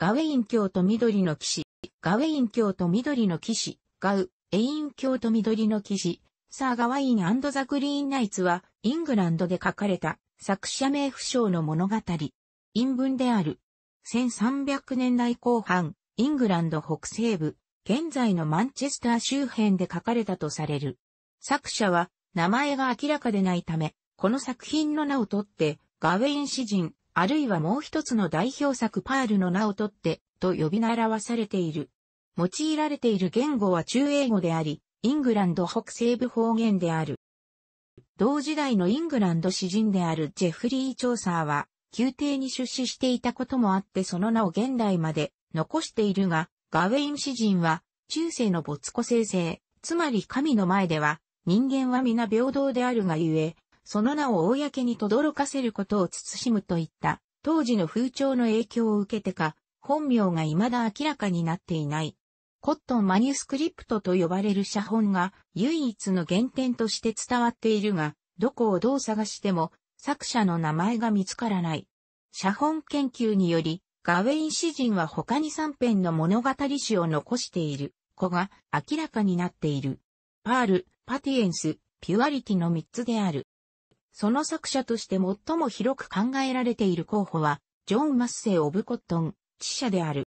ガウェイン教と緑の騎士、ガウェイン教と緑の騎士、ガウ、エイン教と緑の騎士、サー・ガワインザ・グリーン・ナイツは、イングランドで書かれた、作者名不詳の物語。陰文である。1300年代後半、イングランド北西部、現在のマンチェスター周辺で書かれたとされる。作者は、名前が明らかでないため、この作品の名をとって、ガウェイン詩人、あるいはもう一つの代表作パールの名をとって、と呼び習わされている。用いられている言語は中英語であり、イングランド北西部方言である。同時代のイングランド詩人であるジェフリー・チョーサーは、宮廷に出資していたこともあってその名を現代まで残しているが、ガウェイン詩人は、中世の没個生成、つまり神の前では、人間は皆平等であるがゆえ、その名を公に轟かせることを慎むといった、当時の風潮の影響を受けてか、本名が未だ明らかになっていない。コットンマニュスクリプトと呼ばれる写本が唯一の原点として伝わっているが、どこをどう探しても作者の名前が見つからない。写本研究により、ガウェイン詩人は他に3編の物語詩を残している子が明らかになっている。パール、パティエンス、ピュアリティの3つである。その作者として最も広く考えられている候補は、ジョン・マッセイ・オブコットン、知者である。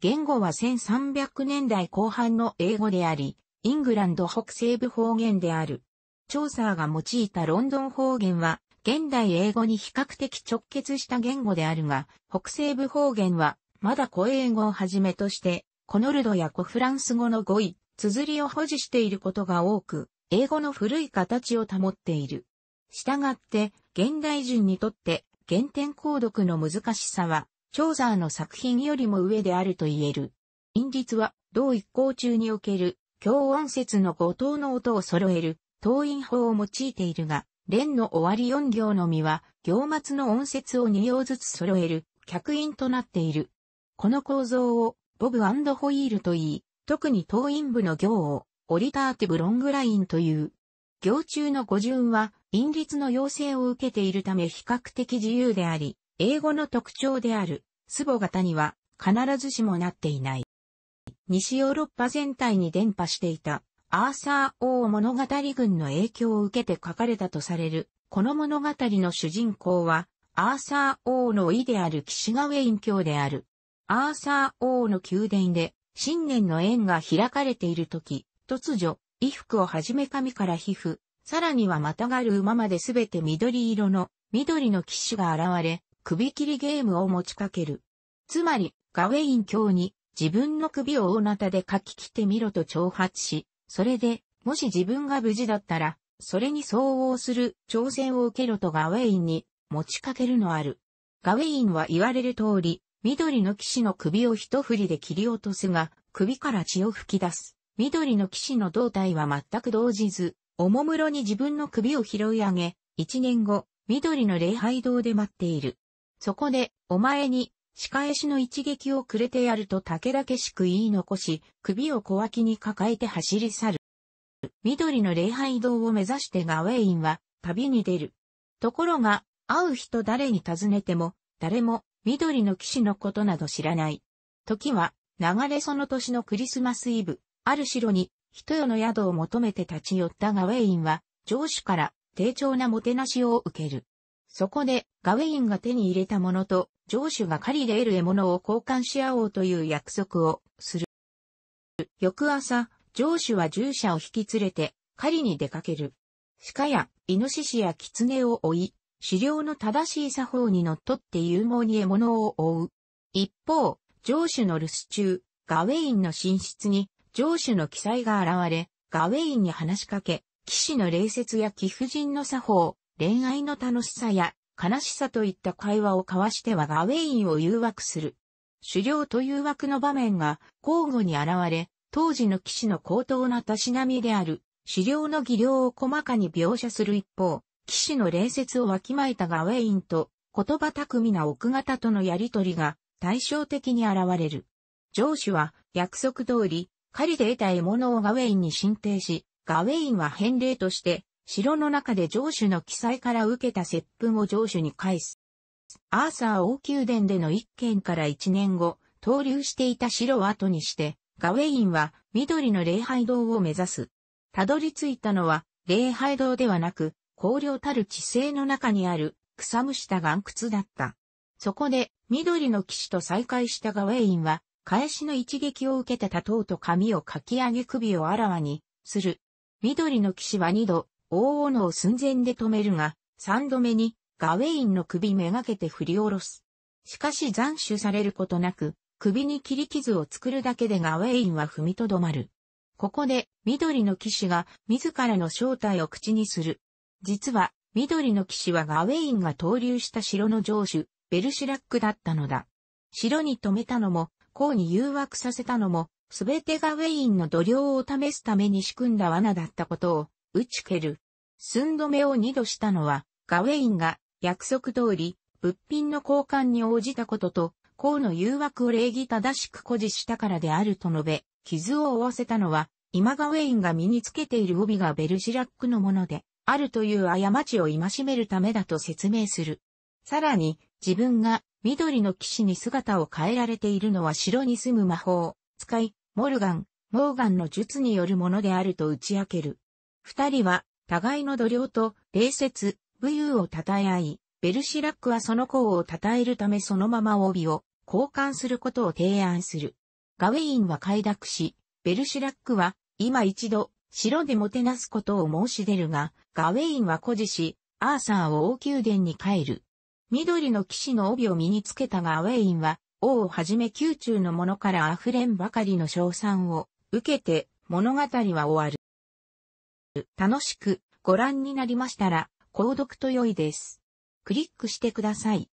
言語は1300年代後半の英語であり、イングランド北西部方言である。調査が用いたロンドン方言は、現代英語に比較的直結した言語であるが、北西部方言は、まだ古英語をはじめとして、コノルドや古フランス語の語彙、綴りを保持していることが多く、英語の古い形を保っている。従って、現代人にとって、原点購読の難しさは、ザーの作品よりも上であると言える。陰律は、同一行中における、強音節の五等の音を揃える、等音法を用いているが、連の終わり四行のみは、行末の音節を二行ずつ揃える、客音となっている。この構造を、ボブホイールと言い、特に等音部の行を、オリターティブロングラインという。行中の語順は、隠律の要請を受けているため比較的自由であり、英語の特徴である、スボ型には必ずしもなっていない。西ヨーロッパ全体に伝播していた、アーサー王物語群の影響を受けて書かれたとされる、この物語の主人公は、アーサー王の意である岸イ院教である。アーサー王の宮殿で、新年の縁が開かれている時、突如、衣服をはじめ神から皮膚、さらにはまたがる馬まで全て緑色の緑の騎手が現れ、首切りゲームを持ちかける。つまり、ガウェイン卿に自分の首を大なたで書き切ってみろと挑発し、それで、もし自分が無事だったら、それに相応する挑戦を受けろとガウェインに持ちかけるのある。ガウェインは言われる通り、緑の騎士の首を一振りで切り落とすが、首から血を吹き出す。緑の騎士の胴体は全く動じず、おもむろに自分の首を拾い上げ、一年後、緑の礼拝堂で待っている。そこで、お前に、仕返しの一撃をくれてやるとだ々しく言い残し、首を小脇に抱えて走り去る。緑の礼拝堂を目指してガウェインは、旅に出る。ところが、会う人誰に尋ねても、誰も、緑の騎士のことなど知らない。時は、流れその年のクリスマスイブ、ある城に、人よの宿を求めて立ち寄ったガウェインは、上司から丁重なもてなしを受ける。そこで、ガウェインが手に入れたものと、上司が狩りで得る獲物を交換し合おうという約束をする。翌朝、上司は従者を引き連れて、狩りに出かける。鹿や、イノシシやキツネを追い、狩猟の正しい作法にのっとって勇猛に獲物を追う。一方、上主の留守中、ガウェインの寝室に上司の記載が現れ、ガウェインに話しかけ、騎士の礼節や貴婦人の作法、恋愛の楽しさや悲しさといった会話を交わしてはガウェインを誘惑する。狩猟と誘惑の場面が交互に現れ、当時の騎士の高等なたしなみである、狩猟の技量を細かに描写する一方、騎士の礼節をわきまえたガウェインと、言葉巧みな奥方とのやりとりが対照的に現れる。上司は約束通り、狩りで得た獲物をガウェインに進呈し、ガウェインは返礼として、城の中で城主の記載から受けた接吻を城主に返す。アーサー王宮殿での一件から一年後、投留していた城を後にして、ガウェインは緑の礼拝堂を目指す。たどり着いたのは、礼拝堂ではなく、荒涼たる地勢の中にある、草むした岩窟だった。そこで、緑の騎士と再会したガウェインは、返しの一撃を受けて立とうと髪をかき上げ首をあらわに、する。緑の騎士は二度、大斧を寸前で止めるが、三度目に、ガウェインの首めがけて振り下ろす。しかし斬首されることなく、首に切り傷を作るだけでガウェインは踏みとどまる。ここで、緑の騎士が自らの正体を口にする。実は、緑の騎士はガウェインが投入した城の城主、ベルシュラックだったのだ。城に止めたのも、功に誘惑させたのも、すべてがウェインの度量を試すために仕組んだ罠だったことを、打ち蹴る。寸止めを二度したのは、ガウェインが約束通り、物品の交換に応じたことと、功の誘惑を礼儀正しく誇示したからであると述べ、傷を負わせたのは、今ガウェインが身につけている帯がベルジラックのもので、あるという過ちを戒めるためだと説明する。さらに、自分が緑の騎士に姿を変えられているのは城に住む魔法、使い、モルガン、モーガンの術によるものであると打ち明ける。二人は、互いの度量と、礼節、武勇を称え合い、ベルシラックはその功を称えるためそのまま帯を交換することを提案する。ガウェインは快諾し、ベルシラックは今一度城でもてなすことを申し出るが、ガウェインは誇示し、アーサーを王宮殿に帰る。緑の騎士の帯を身につけたがウェインは、王をはじめ宮中の者から溢れんばかりの称賛を受けて物語は終わる。楽しくご覧になりましたら、購読と良いです。クリックしてください。